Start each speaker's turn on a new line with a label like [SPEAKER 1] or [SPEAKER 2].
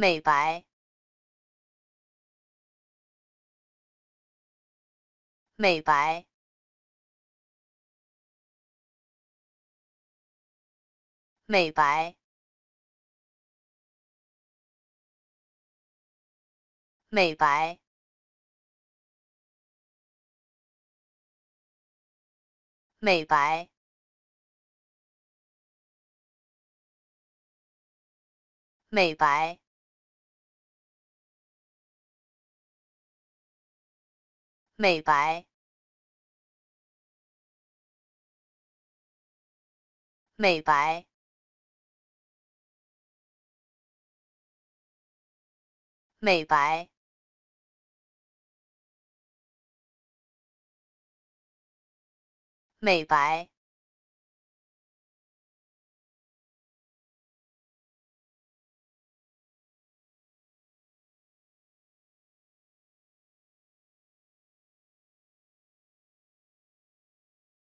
[SPEAKER 1] 美白，美白，美白，美白，美白，美白。美白，美白，美白，美白。